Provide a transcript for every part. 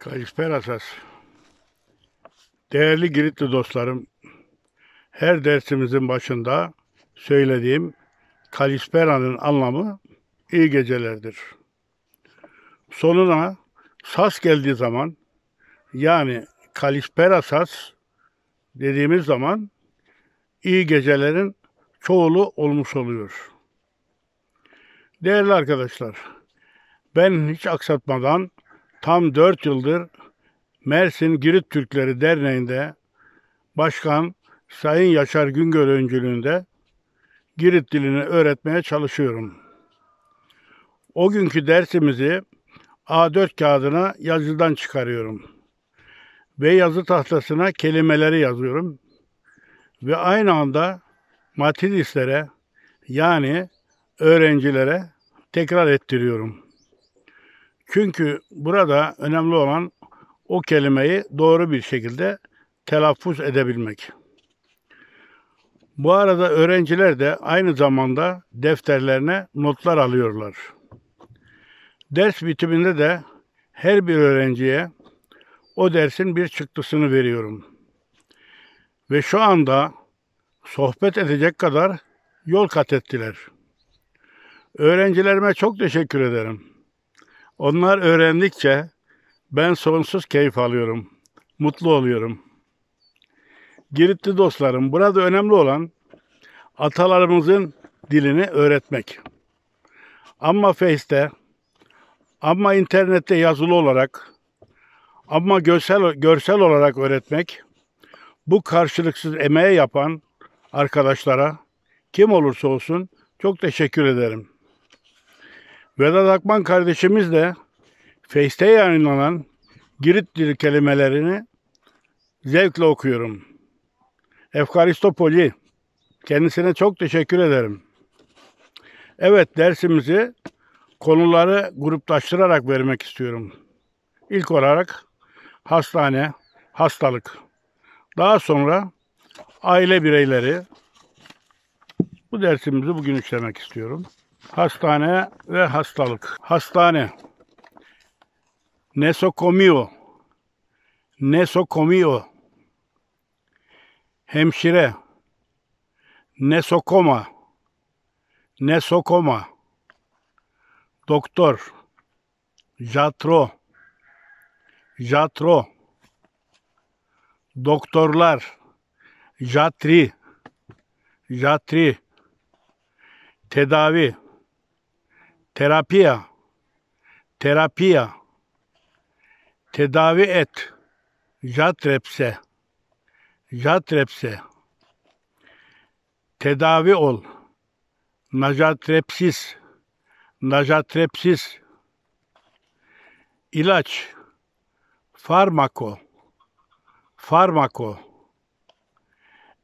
Καλησπέρα σας. Değerli Giritli dostlarım, her dersimizin başında söylediğim Kalispera'nın anlamı iyi gecelerdir. Sonuna sas geldiği zaman yani Kalispera sas dediğimiz zaman iyi gecelerin çoğulu olmuş oluyor. Değerli arkadaşlar, ben hiç aksatmadan tam dört yıldır Mersin Girit Türkleri Derneği'nde Başkan Sayın Yaşar Güngör öncülüğünde Girit dilini öğretmeye çalışıyorum. O günkü dersimizi A4 kağıdına yazıdan çıkarıyorum. Ve yazı tahtasına kelimeleri yazıyorum. Ve aynı anda matidislere yani öğrencilere tekrar ettiriyorum.'' Çünkü burada önemli olan o kelimeyi doğru bir şekilde telaffuz edebilmek. Bu arada öğrenciler de aynı zamanda defterlerine notlar alıyorlar. Ders bitiminde de her bir öğrenciye o dersin bir çıktısını veriyorum. Ve şu anda sohbet edecek kadar yol kat ettiler. Öğrencilerime çok teşekkür ederim. Onlar öğrendikçe ben sonsuz keyif alıyorum. Mutlu oluyorum. Giritli dostlarım, burada önemli olan atalarımızın dilini öğretmek. Ama Face'te, ama internette yazılı olarak, ama görsel, görsel olarak öğretmek, bu karşılıksız emeğe yapan arkadaşlara kim olursa olsun çok teşekkür ederim. Vedat Akman kardeşimizle Face'te yayınlanan Girit dili kelimelerini zevkle okuyorum. Efkaristopoli. Kendisine çok teşekkür ederim. Evet dersimizi konuları gruplaştırarak vermek istiyorum. İlk olarak hastane, hastalık. Daha sonra aile bireyleri. Bu dersimizi bugün işlemek istiyorum. Hastane ve hastalık. Hastane. Nesokomio. Nesokomio. Hemşire. Nesokoma. Nesokoma. Doktor. Jatro. Jatro. Doktorlar. Jatri. Jatri. Tedavi terapiya, terapiya, tedavi et, jatrepse, jatrepse, tedavi ol, najatrepsis, najatrepsis, ilaç, farmako, farmako,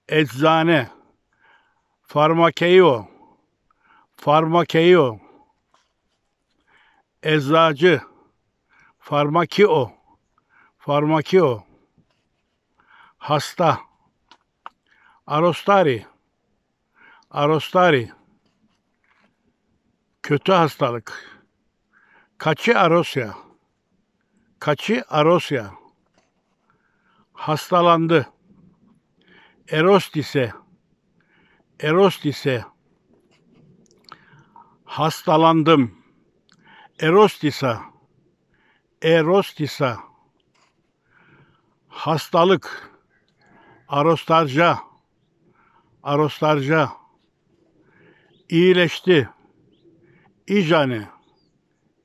eczane, farmakeyo, farmakeyo, eczacı, farmakio, farmakio, hasta, arostari, arostari, kötü hastalık, kaçı arosya, kaçı arosya, hastalandı, erostise, erostise, hastalandım.'' Erostisa, erostisa, hastalık, arostarca, arostarca, iyileşti, icane,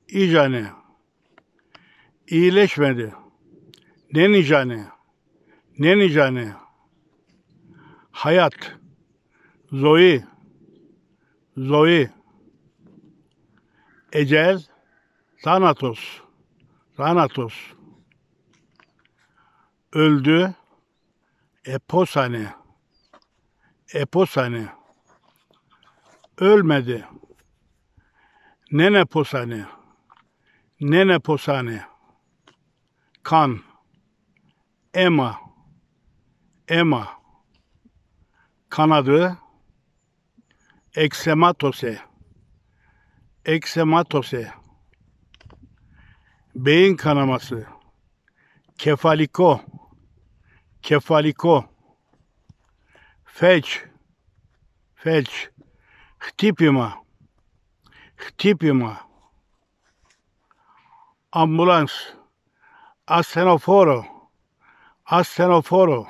icane, iyileşmedi, ne nenicane, hayat, zoe, zoe, ecel, Thanatos. Thanatos. Öldü. Eposane. Eposane. Ölmedi. Neneposane. Neneposane. Kan. Ema. Ema. Kanadı. Eksematose. Eksematose beyin kanaması, kefaliko, kefaliko, feç, feç, htipima, htipima, ambulans, asenoforo, asenoforo.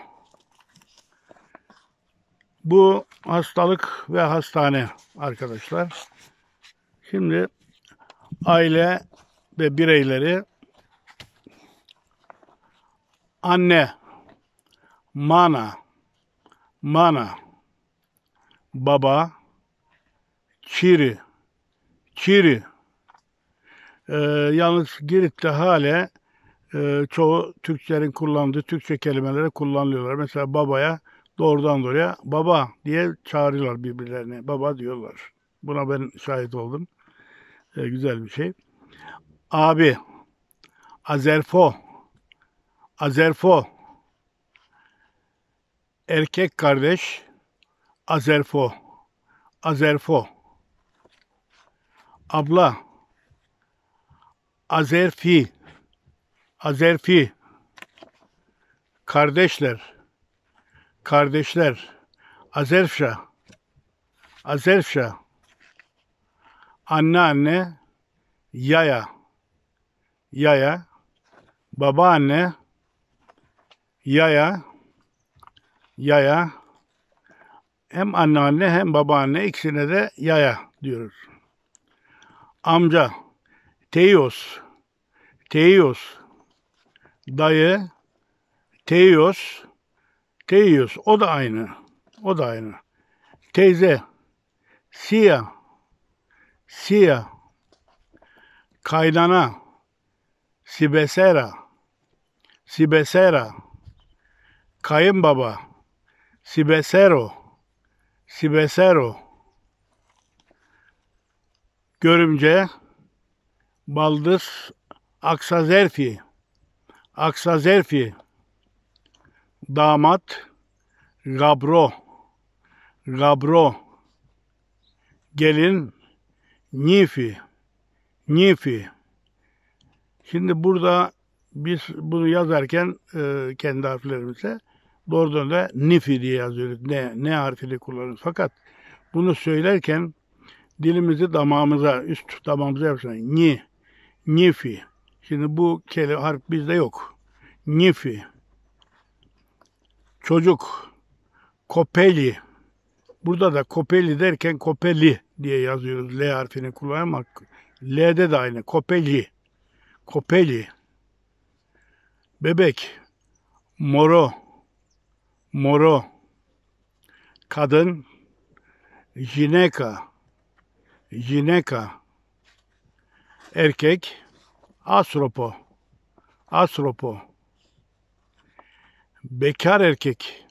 Bu hastalık ve hastane arkadaşlar. Şimdi aile ve bireyleri anne, mana, mana, baba, çiri, çiri. Ee, yalnız Girit'te hale e, çoğu Türklerin kullandığı Türkçe kelimeleri kullanıyorlar. Mesela babaya doğrudan doğruya baba diye çağırıyorlar birbirlerini Baba diyorlar. Buna ben şahit oldum. Ee, güzel bir şey. Abi, Azerfo, Azerfo, erkek kardeş, Azerfo, Azerfo, abla, Azerfi, Azerfi, kardeşler, kardeşler, Azerfşa, Azerfşa, anne, yaya yaya, babaanne, yaya, yaya, hem anneanne hem babaanne ikisine de yaya diyoruz. Amca, teyos, teyos, dayı, teyos, teyos, o da aynı, o da aynı. Teyze, siya, siya, kaydana. Sibesera, Sibesera, Kayınbaba, Sibesero, Sibesero, Görümce, Baldız, Aksazerfi, Aksazerfi, Damat, Gabro, Gabro, Gelin, Nifi, Nifi, Şimdi burada biz bunu yazarken e, kendi harflerimizle doğrudan da nifi diye yazıyoruz. Ne, ne harfini kullanıyoruz. Fakat bunu söylerken dilimizi damağımıza, üst damağımıza yapsın. Ni, nifi. Şimdi bu kelime harf bizde yok. Nifi. Çocuk. Kopeli. Burada da kopeli derken kopeli diye yazıyoruz. L harfini kullanmak. L'de de aynı. Kopeli. Kopeli, Bebek, Moro, Moro, Kadın, Jineka, Jineka, Erkek, Astropo, Astropo, Bekar erkek,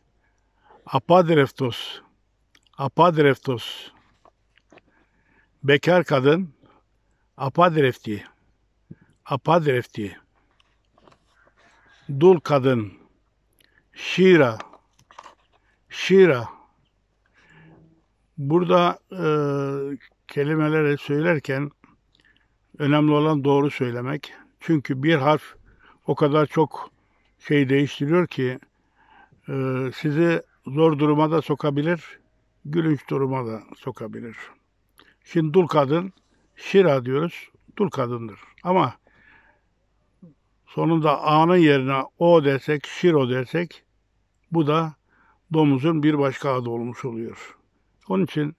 Apadreftos, Apadreftos, Bekar kadın, Apadrefti, Dul kadın, şira, şira. Burada e, kelimeleri söylerken önemli olan doğru söylemek. Çünkü bir harf o kadar çok şey değiştiriyor ki e, sizi zor duruma da sokabilir, gülünç duruma da sokabilir. Şimdi dul kadın, şira diyoruz, dul kadındır. Ama Sonunda A'nın yerine O desek, Şiro desek bu da domuzun bir başka adı olmuş oluyor. Onun için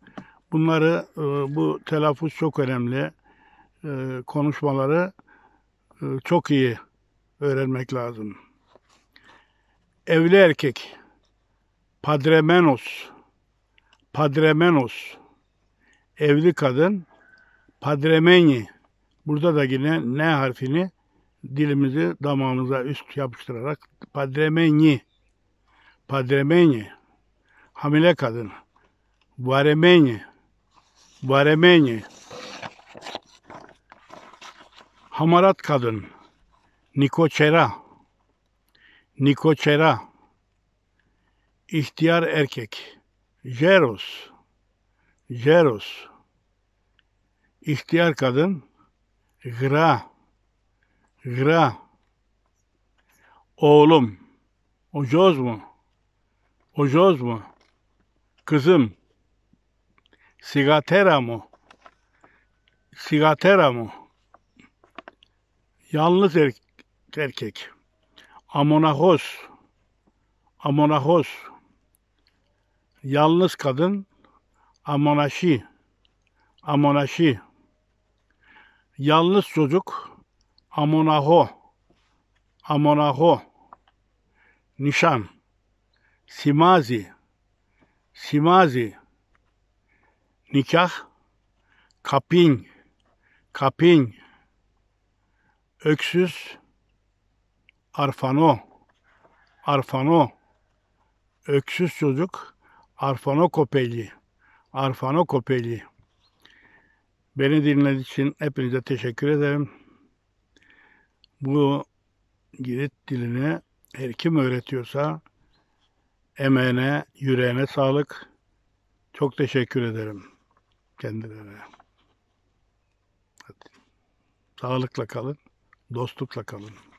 bunları e, bu telaffuz çok önemli. E, konuşmaları e, çok iyi öğrenmek lazım. Evli erkek, padremenos, padremenos, evli kadın, padremeni, burada da yine N harfini dilimizi damağımıza üst yapıştırarak padremeni, padremeni, hamile kadın, varemeni, varemeni, hamarat kadın, nikoçera, nikoçera, ihtiyar erkek, jeros, jeros, ihtiyar kadın, gra, Gra. Oğlum. Ojoz mu? Ojoz mu? Kızım. Sigatera mı? Sigatera mı? Yalnız er erkek. Amonahos. Amonahos. Yalnız kadın. amonashi, amonashi, Yalnız çocuk. Amonaho, Amonaho, Nişan, Simazi, Simazi, Nikah, Kapin, Kapin, Öksüz, Arfano, Arfano, Öksüz çocuk, Arfano Kopeli, Arfano Kopeli. Beni dinlediğiniz için hepinize teşekkür ederim bu Girit dilini her kim öğretiyorsa emeğine, yüreğine sağlık. Çok teşekkür ederim kendilerine. Hadi. Sağlıkla kalın, dostlukla kalın.